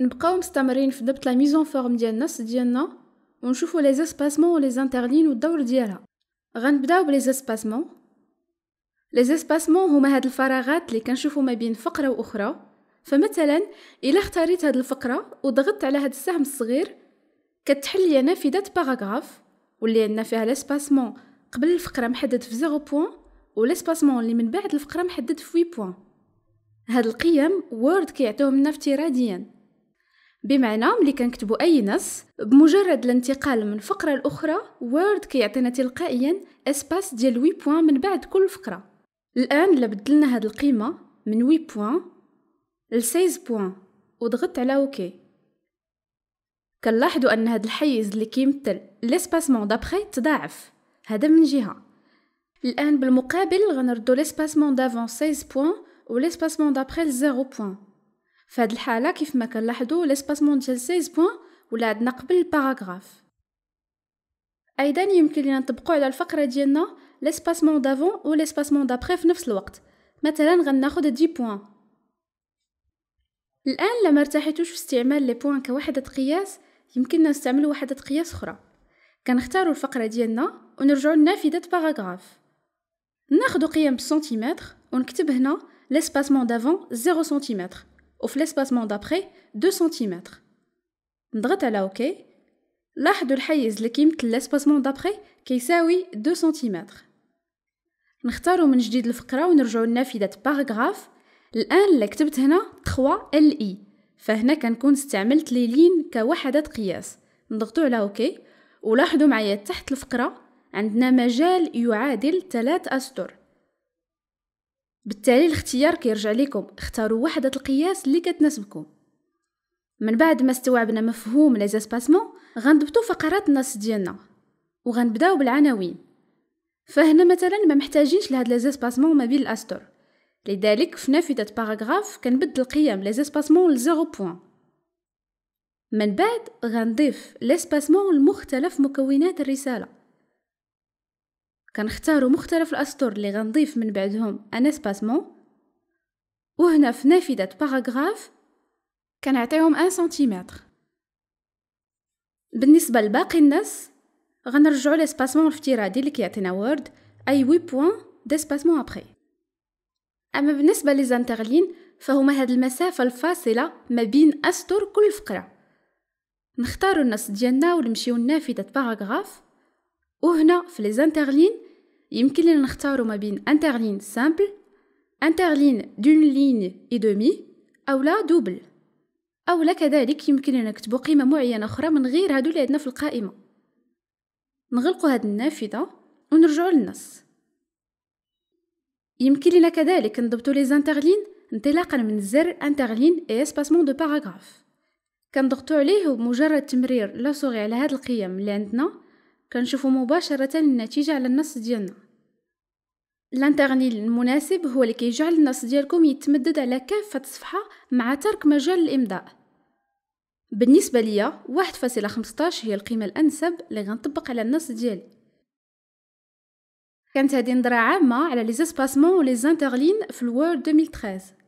نبقاو مستمرين في ضبط لا ميزون فورم ديال النص ديالنا ونشوفو لي زاسباسمون لي زانترلين والدور ديالها غنبداو بلي زاسباسمون لي زاسباسمون هما هاد الفراغات اللي كنشوفو ما بين فقره واخرى فمثلا الا اختاريت هاد الفقره وضغطت على هاد السهم الصغير كتحل لي نافذه باراغراف واللي عندنا فيها لاسباسمون قبل الفقره محدد في 0 بوين ولاسباسمون اللي من بعد الفقره محدد في 8 بوين هاد القيم وورد كيعطيهم لنا افتراضيا بمعنى ملي كنكتبوا اي نص بمجرد الانتقال من فقره لاخرى وورد كيعطينا تلقائيا اسباس ديال 8 بوان من بعد كل فقره الان الا بدلنا هاد القيمه من 8 بوان ل 16 بوان وضغطت على اوكي كنلاحظوا ان هاد الحيز اللي كيمثل ليسباسمون دابخي تضاعف هذا من جهه الان بالمقابل غنردو ليسباسمون دافون 16 بوان وليسباسمون دابخي ل 0 بوان في هاد الحاله كيف ما كنلاحظوا مون ديال 16 بوين ولا عندنا قبل الباراغراف ايضا يمكن لنا نطبقوا على الفقره ديالنا مون دافون و مون دابري في نفس الوقت مثلا غناخذ 10 بوين الان لما ارتحتوش في استعمال لي بوين كوحده قياس يمكننا نستعمل وحده قياس اخرى كنختاروا الفقره ديالنا ونرجعوا لنافذه باراغراف ناخذ قيم بالسنتيمتر ونكتب هنا مون دافون 0 سنتيمتر وفي ليسباسمون دابخي دو سنتيمتر نضغط على اوكي لاحظوا الحيز اللي كيمثل ليسباسمون دابخي كيساوي دو سنتيمتر نختاروا من جديد الفقره ونرجعوا لنافذه باراغراف الان اللي كتبت هنا 3 ال اي فهنا كنكون استعملت لي لين كوحدة قياس نضغطوا على اوكي ولاحظوا معايا تحت الفقره عندنا مجال يعادل 3 اسطر بالتالي الاختيار كيرجع لكم اختاروا وحدة القياس اللي كتناسبكم من بعد ما استوعبنا مفهوم لي زاسباسمون غنضبطوا فقرات النص ديالنا وغنبداو بالعناوين فهنا مثلا ما محتاجينش لهاد لي زاسباسمون ما بين الاسطر لذلك في نافذة باراغراف كنبدل قيم لي زاسباسمون لزيرو بوين من بعد غنضيف لاسباسمون لمختلف مكونات الرسالة كنختاروا مختلف الاسطر اللي غنضيف من بعدهم ان اسباسمون وهنا في نافذه باراغراف كنعطيهم 1 سنتيمتر بالنسبه لباقي الناس غنرجعوا لاسباسمون الافتراضي اللي كيعطينا وورد اي 8 بوين ديسباسمون ابري اما بالنسبه لزانترلين فهما هاد المسافه الفاصله ما بين اسطر كل فقره نختاروا النص ديالنا ونمشيو لنافذه باراغراف وهنا في لي زانترلين يمكن لنا نختاروا ما بين انترلين سامبل انترلين دون لين اي دومي او لا دوبل او لا كذلك يمكن لنا نكتبوا قيمه معينه اخرى من غير هادو اللي عندنا في القائمه نغلقوا هاد النافذه ونرجعوا للنص يمكن لنا كذلك نضبطوا لي زانترلين انطلاقا من زر انترلين اي اسباسمون دو باراغراف كنضغطوا عليه بمجرد تمرير لا على هاد القيم اللي عندنا كنشوفوا مباشره النتيجه على النص ديالنا الانترني المناسب هو اللي كيجعل النص ديالكم يتمدد على كافه الصفحه مع ترك مجال الإمضاء بالنسبه ليا 1.15 هي القيمه الانسب اللي غنطبق على النص ديالي كانت هذه نظره عامه على لي زيسباسمون و لي في الوورد 2013